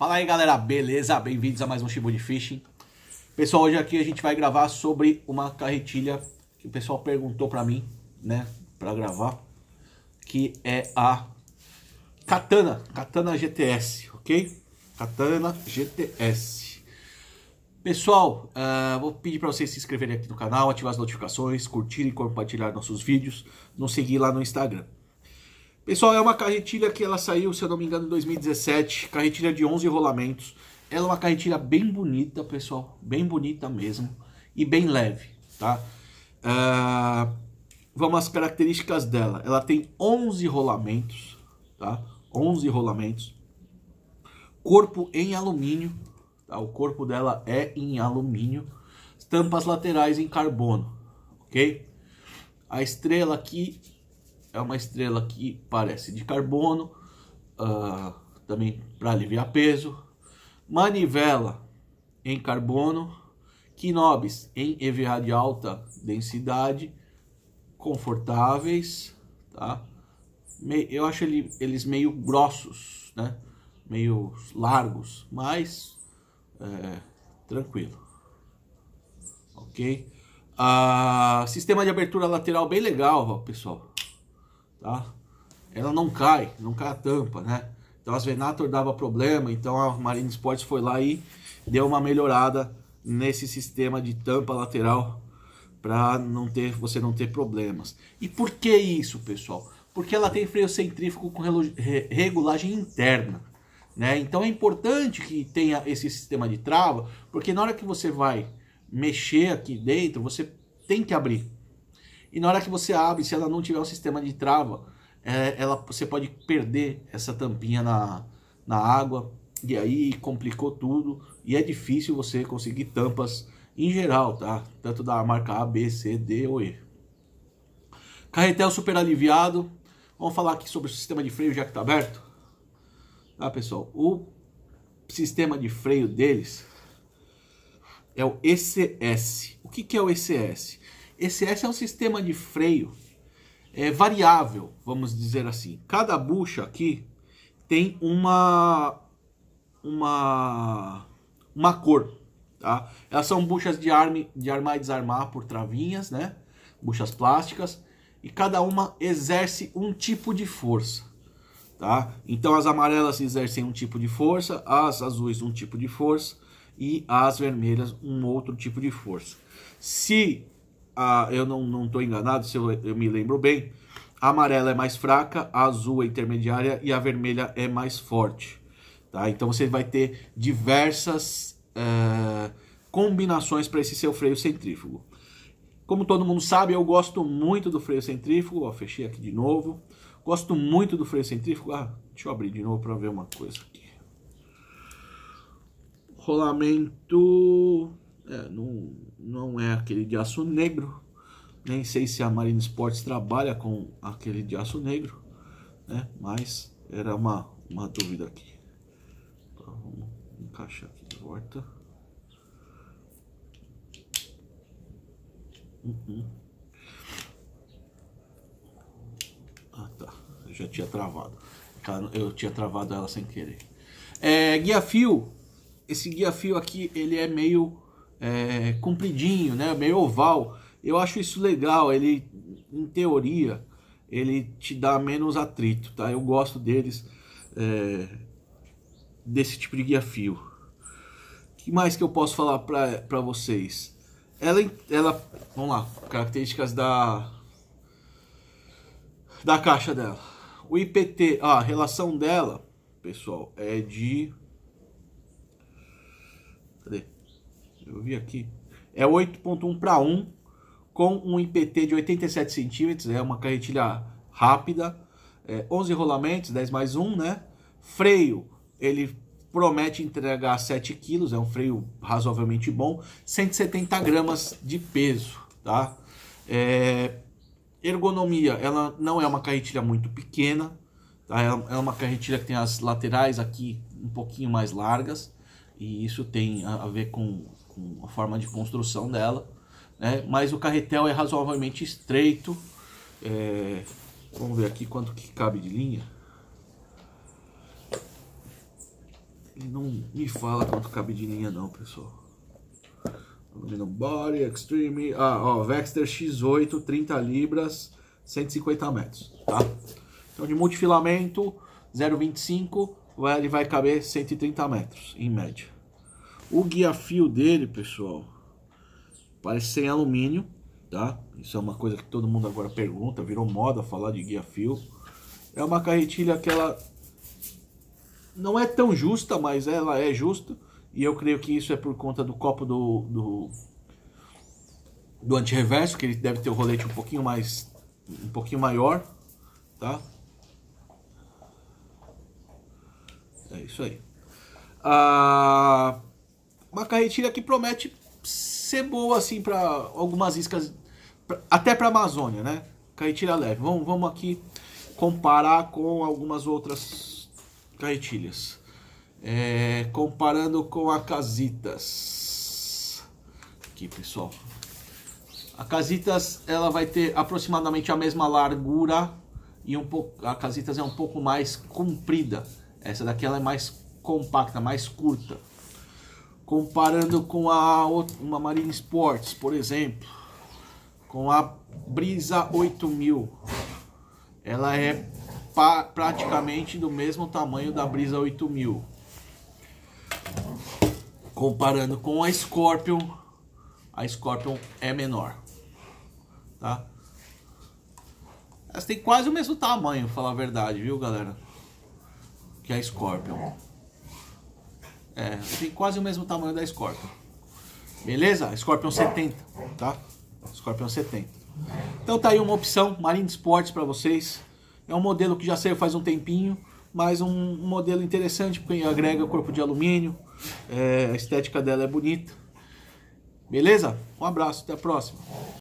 Fala aí galera, beleza? Bem-vindos a mais um de Fishing. Pessoal, hoje aqui a gente vai gravar sobre uma carretilha que o pessoal perguntou para mim, né, para gravar, que é a Katana, Katana GTS, ok? Katana GTS. Pessoal, uh, vou pedir para vocês se inscreverem aqui no canal, ativar as notificações, curtir e compartilhar nossos vídeos, nos seguir lá no Instagram. Pessoal, é uma carretilha que ela saiu, se eu não me engano, em 2017, carretilha de 11 rolamentos. Ela é uma carretilha bem bonita, pessoal, bem bonita mesmo e bem leve, tá? Uh, vamos às características dela. Ela tem 11 rolamentos, tá? 11 rolamentos. Corpo em alumínio, tá? O corpo dela é em alumínio. Tampas laterais em carbono, ok? A estrela aqui é uma estrela que parece de carbono, uh, também para aliviar peso. Manivela em carbono, quinobes em EVA de alta densidade, confortáveis, tá? Eu acho ele, eles meio grossos, né? Meio largos, mas é, tranquilo, ok? Ah, sistema de abertura lateral bem legal, pessoal tá? Ela não cai, não cai a tampa, né? Então as Venator dava problema, então a Marine Sports foi lá e deu uma melhorada nesse sistema de tampa lateral para não ter você não ter problemas. E por que isso, pessoal? Porque ela tem freio centrífugo com regulagem interna, né? Então é importante que tenha esse sistema de trava, porque na hora que você vai mexer aqui dentro, você tem que abrir. E na hora que você abre, se ela não tiver um sistema de trava, é, ela, você pode perder essa tampinha na, na água. E aí complicou tudo. E é difícil você conseguir tampas em geral, tá? Tanto da marca A, B, C, D ou E. Carretel super aliviado. Vamos falar aqui sobre o sistema de freio já que está aberto. Tá, pessoal? O sistema de freio deles é o ECS. O que, que é o ECS? Esse é um sistema de freio é, variável, vamos dizer assim. Cada bucha aqui tem uma uma uma cor, tá? Elas são buchas de, arme, de armar e desarmar por travinhas, né? Buchas plásticas e cada uma exerce um tipo de força, tá? Então as amarelas exercem um tipo de força, as azuis um tipo de força e as vermelhas um outro tipo de força. Se a, eu não estou enganado, se eu, eu me lembro bem, a amarela é mais fraca, a azul é intermediária e a vermelha é mais forte. Tá? Então você vai ter diversas é, combinações para esse seu freio centrífugo. Como todo mundo sabe, eu gosto muito do freio centrífugo. Ó, fechei aqui de novo. Gosto muito do freio centrífugo. Ah, deixa eu abrir de novo para ver uma coisa aqui. Rolamento é, não, não é aquele de aço negro. Nem sei se a Marina Sports trabalha com aquele de aço negro, né? Mas era uma, uma dúvida aqui. Então, vamos encaixar aqui de volta. Uhum. Ah tá, eu já tinha travado. Tá, eu tinha travado ela sem querer. É, guia fio. Esse guia fio aqui, ele é meio é, compridinho, né? meio oval. Eu acho isso legal, ele, em teoria, ele te dá menos atrito, tá? Eu gosto deles, é, desse tipo de guia fio. que mais que eu posso falar para vocês? Ela, ela, vamos lá, características da, da caixa dela. O IPT, ah, a relação dela, pessoal, é de... Cadê? eu vi aqui, é 8.1 para 1, com um IPT de 87 centímetros, é uma carretilha rápida, é, 11 rolamentos, 10 mais 1, né? Freio, ele promete entregar 7 quilos, é um freio razoavelmente bom, 170 gramas de peso, tá? É, ergonomia, ela não é uma carretilha muito pequena, tá? É, é uma carretilha que tem as laterais aqui um pouquinho mais largas, e isso tem a ver com com a forma de construção dela, né? mas o carretel é razoavelmente estreito. É... Vamos ver aqui quanto que cabe de linha. Ele não me fala quanto cabe de linha não, pessoal. Aluminum Body, Extreme... Ah, ó, Vexter X8, 30 libras, 150 metros, tá? Então, de multifilamento, 0,25, ele vai caber 130 metros, em média. O guia-fio dele, pessoal, parece sem alumínio, tá? Isso é uma coisa que todo mundo agora pergunta, virou moda falar de guia-fio. É uma carretilha que ela não é tão justa, mas ela é justa. E eu creio que isso é por conta do copo do, do, do reverso que ele deve ter o rolete um pouquinho mais um pouquinho maior, tá? É isso aí. Ah, uma carretilha que promete ser boa assim para algumas iscas, pra, até para Amazônia, né? Carretilha leve. Vamos, vamos aqui comparar com algumas outras carretilhas. É, comparando com a Casitas. Aqui, pessoal. A Casitas ela vai ter aproximadamente a mesma largura e um pouco a Casitas é um pouco mais comprida. Essa daqui ela é mais compacta, mais curta comparando com a uma Marine Sports, por exemplo, com a Brisa 8000. Ela é praticamente do mesmo tamanho da Brisa 8000. Comparando com a Scorpion, a Scorpion é menor, tá? Elas têm quase o mesmo tamanho, falar a verdade, viu, galera? Que a Scorpion. É, tem quase o mesmo tamanho da Scorpion. Beleza? Scorpion 70, tá? Scorpion 70. Então tá aí uma opção, Marine Sports para vocês. É um modelo que já saiu faz um tempinho, mas um modelo interessante porque agrega corpo de alumínio, é, a estética dela é bonita. Beleza? Um abraço, até a próxima.